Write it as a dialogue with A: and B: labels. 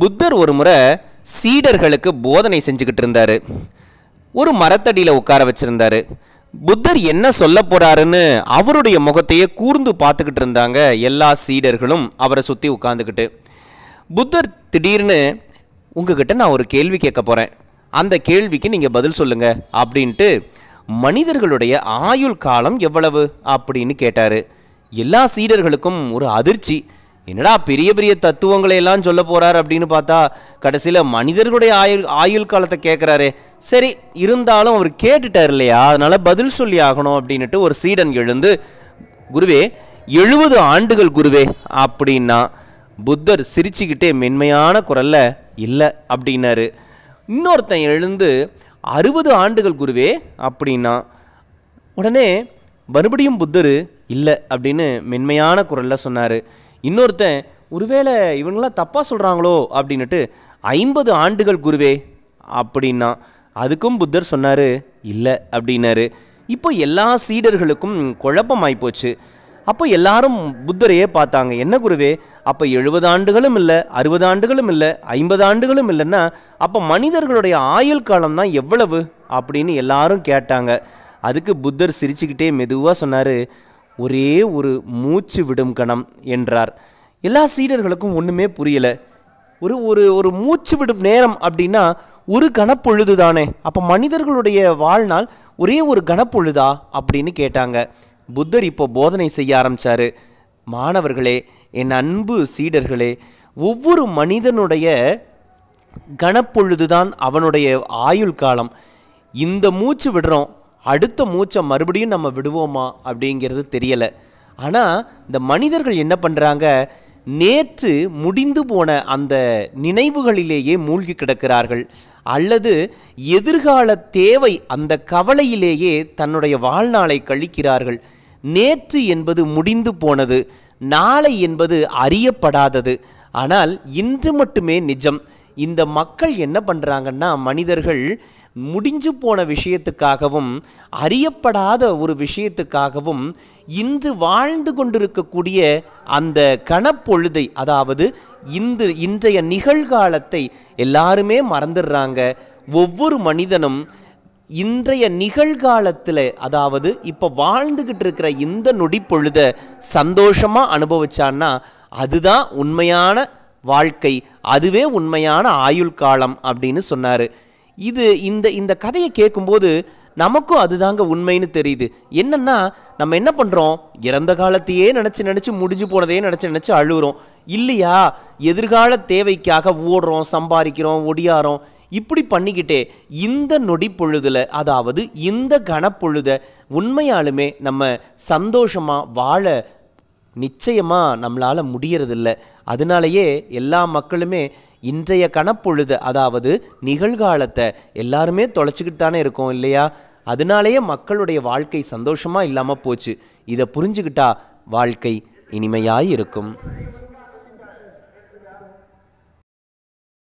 A: புத்தர் ஒரு முறை சீடர்களுக்கு போதனை செஞ்சுக்கிட்டு இருந்தார் ஒரு மரத்தடியில் உட்கார வச்சுருந்தார் புத்தர் என்ன சொல்ல போகிறாருன்னு அவருடைய முகத்தையே கூர்ந்து பார்த்துக்கிட்டு இருந்தாங்க எல்லா சீடர்களும் அவரை சுற்றி உட்காந்துக்கிட்டு புத்தர் திடீர்னு உங்ககிட்ட நான் ஒரு கேள்வி கேட்க போகிறேன் அந்த கேள்விக்கு நீங்கள் பதில் சொல்லுங்கள் அப்படின்ட்டு மனிதர்களுடைய ஆயுள் காலம் எவ்வளவு அப்படின்னு கேட்டார் எல்லா சீடர்களுக்கும் ஒரு அதிர்ச்சி என்னடா பெரிய பெரிய தத்துவங்களை எல்லாம் சொல்ல போறார் அப்படின்னு பார்த்தா கடைசியில் மனிதர்களுடைய ஆயுள் ஆயுள் காலத்தை கேட்குறாரு சரி இருந்தாலும் அவர் கேட்டுட்டார் இல்லையா அதனால் பதில் சொல்லி ஆகணும் அப்படின்ட்டு ஒரு சீடன் எழுந்து குருவே எழுபது ஆண்டுகள் குருவே அப்படின்னா புத்தர் சிரிச்சுக்கிட்டே மென்மையான குரலில் இல்லை அப்படின்னாரு இன்னொருத்தன் எழுந்து அறுபது ஆண்டுகள் குருவே அப்படின்னா உடனே மறுபடியும் புத்தர் இல்லை அப்படின்னு மென்மையான குரலில் சொன்னார் இன்னொருத்தன் ஒருவேளை இவங்களாம் தப்பாக சொல்கிறாங்களோ அப்படின்னுட்டு ஐம்பது ஆண்டுகள் குருவே அப்படின்னா அதுக்கும் புத்தர் சொன்னார் இல்லை அப்படின்னாரு இப்போ எல்லா சீடர்களுக்கும் குழப்பமாய்ப்போச்சு அப்போ எல்லாரும் புத்தரையே பார்த்தாங்க என்ன குருவே அப்போ எழுபது ஆண்டுகளும் இல்லை அறுபது ஆண்டுகளும் இல்லை ஐம்பது ஆண்டுகளும் இல்லைன்னா அப்போ மனிதர்களுடைய ஆயுள் காலம் தான் எவ்வளவு அப்படின்னு எல்லாரும் கேட்டாங்க அதுக்கு புத்தர் சிரிச்சுக்கிட்டே மெதுவாக சொன்னார் ஒரே ஒரு மூச்சு விடும் கணம் என்றார் எல்லா சீடர்களுக்கும் ஒன்றுமே புரியலை ஒரு ஒரு ஒரு மூச்சு விடும் நேரம் அப்படின்னா ஒரு கணப்பொழுது தானே அப்போ மனிதர்களுடைய வாழ்நாள் ஒரே ஒரு கணப்பொழுதா அப்படின்னு கேட்டாங்க புத்தர் இப்போ போதனை செய்ய ஆரம்பித்தார் மாணவர்களே என் அன்பு சீடர்களே ஒவ்வொரு மனிதனுடைய கணப்பொழுதுதான் அவனுடைய ஆயுள் காலம் இந்த மூச்சு விடுறோம் அடுத்த மூச்சை மறுபடியும் நம்ம விடுவோமா அப்படிங்கிறது தெரியலை ஆனால் இந்த மனிதர்கள் என்ன பண்ணுறாங்க நேற்று முடிந்து போன அந்த நினைவுகளிலேயே மூழ்கி கிடக்கிறார்கள் அல்லது எதிர்கால தேவை அந்த கவலையிலேயே தன்னுடைய வாழ்நாளை கழிக்கிறார்கள் நேற்று என்பது முடிந்து போனது நாளை என்பது அறியப்படாதது ஆனால் இன்று மட்டுமே நிஜம் இந்த மக்கள் என்ன பண்ணுறாங்கன்னா மனிதர்கள் முடிஞ்சு போன விஷயத்துக்காகவும் அறியப்படாத ஒரு விஷயத்துக்காகவும் இன்று வாழ்ந்து கொண்டிருக்கக்கூடிய அந்த கணப்பொழுதை அதாவது இந்து இன்றைய நிகழ்காலத்தை எல்லாருமே மறந்துடுறாங்க ஒவ்வொரு மனிதனும் இன்றைய நிகழ்காலத்தில் அதாவது இப்போ வாழ்ந்துக்கிட்டு இருக்கிற இந்த நொடி பொழுதை சந்தோஷமாக அனுபவிச்சான்னா அதுதான் உண்மையான வாழ்க்கை அதுவே உண்மையான ஆயுள் காலம் அப்படின்னு சொன்னார் இது இந்த இந்த கதையை கேட்கும்போது நமக்கும் அதுதாங்க உண்மைன்னு தெரியுது என்னென்னா நம்ம என்ன பண்ணுறோம் இறந்த காலத்தையே நினச்சி நினச்சி முடிஞ்சு போனதையே நினச்சி நினச்சி அழுகுறோம் இல்லையா எதிர்கால தேவைக்காக ஓடுறோம் சம்பாதிக்கிறோம் ஒடியாரோம் இப்படி பண்ணிக்கிட்டே இந்த நொடி பொழுதில் அதாவது இந்த கனப்பொழுத உண்மையாலுமே நம்ம சந்தோஷமாக வாழ நிச்சயமாக நம்மளால் முடியறதில்ல அதனாலேயே எல்லா மக்களுமே இன்றைய கணப்பொழுது அதாவது நிகழ்காலத்தை எல்லாருமே தொலைச்சிக்கிட்டு தானே இருக்கோம் இல்லையா அதனாலேயே மக்களுடைய வாழ்க்கை சந்தோஷமாக இல்லாமல் போச்சு இதை புரிஞ்சுக்கிட்டா வாழ்க்கை இனிமையாக இருக்கும்